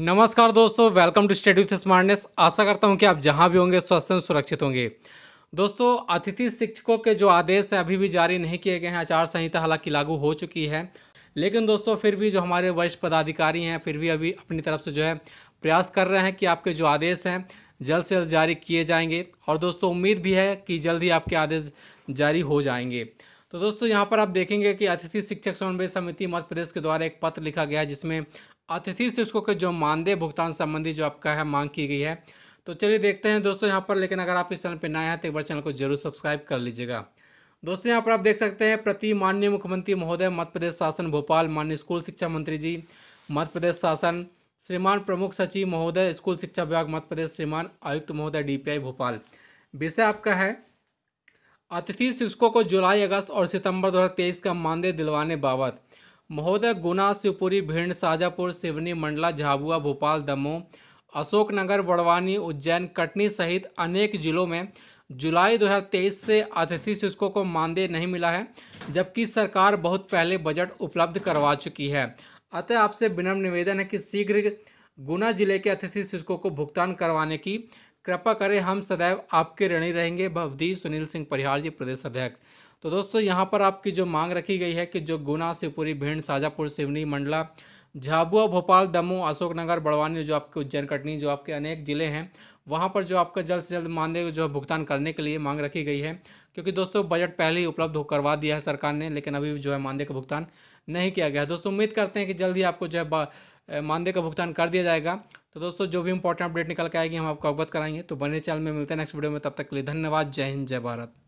नमस्कार दोस्तों welcome to study with smartness आशा करता हूं कि आप जहां भी होंगे स्वस्थ एवं सुरक्षित होंगे दोस्तों अतिथि शिक्षकों के जो आदेश हैं अभी भी जारी नहीं किए गए हैं आचार संहिता हालांकि लागू हो चुकी है लेकिन दोस्तों फिर भी जो हमारे वरिष्ठ पदाधिकारी हैं फिर भी अभी अपनी तरफ से जो है प्रयास कर रहे हैं कि आपके जो आदेश हैं जल्द से जल्द जारी किए जाएंगे और दोस्तों उम्मीद भी है कि जल्द ही आपके आदेश जारी हो जाएंगे तो दोस्तों यहाँ पर आप देखेंगे कि अतिथि शिक्षक समन्वय समिति मध्य प्रदेश के द्वारा एक पत्र लिखा गया जिसमें अतिथि शिक्षकों के जो मानदेय भुगतान संबंधी जो आपका है मांग की गई है तो चलिए देखते हैं दोस्तों यहाँ पर लेकिन अगर आप इस चैनल पर नए हैं तो एक बार चैनल को जरूर सब्सक्राइब कर लीजिएगा दोस्तों यहाँ पर आप देख सकते हैं प्रति माननीय मुख्यमंत्री महोदय मध्य प्रदेश शासन भोपाल माननीय स्कूल शिक्षा मंत्री जी मध्य प्रदेश शासन श्रीमान प्रमुख सचिव महोदय स्कूल शिक्षा विभाग मध्य प्रदेश श्रीमान आयुक्त महोदय डीपीआई भोपाल विषय आपका है अतिथि शिक्षकों को जुलाई अगस्त और सितंबर 2023 का मानदेय दिलवाने बाबत महोदय गुना शिवपुरी भिंड शाजापुर सिवनी मंडला झाबुआ भोपाल दमोह अशोकनगर बड़वानी उज्जैन कटनी सहित अनेक जिलों में जुलाई 2023 से अतिथि शिक्षकों को मानदेय नहीं मिला है जबकि सरकार बहुत पहले बजट उपलब्ध करवा चुकी है अतः आपसे विनम्र निवेदन है कि शीघ्र गुना जिले के अतिथि शिक्षकों को भुगतान करवाने की कृपा करें हम सदैव आपके ऋणी रहेंगे भवदी सुनील सिंह परिहार जी प्रदेश अध्यक्ष तो दोस्तों यहाँ पर आपकी जो मांग रखी गई है कि जो गुना शिवपुरी भिंड शाजापुर सिवनी मंडला झाबुआ भोपाल दमोह अशोकनगर बड़वानी जो आपके उज्जैन कटनी जो आपके अनेक ज़िले हैं वहाँ पर जो आपका जल्द से जल्द मानदेय जो है भुगतान करने के लिए मांग रखी गई है क्योंकि दोस्तों बजट पहले ही उपलब्ध करवा दिया है सरकार ने लेकिन अभी जो है मानदेय का भुगतान नहीं किया गया है दोस्तों उम्मीद करते हैं कि जल्द ही आपको जो है मानदेय का भुगतान कर दिया जाएगा तो दोस्तों जो भी इंपॉर्टेंट अपडेट निकल के आएगी हम आपको अवगत कराएंगे तो बने चैनल में मिलते हैं नेक्स्ट वीडियो में तब तक के लिए धन्यवाद जय हिंद जय भारत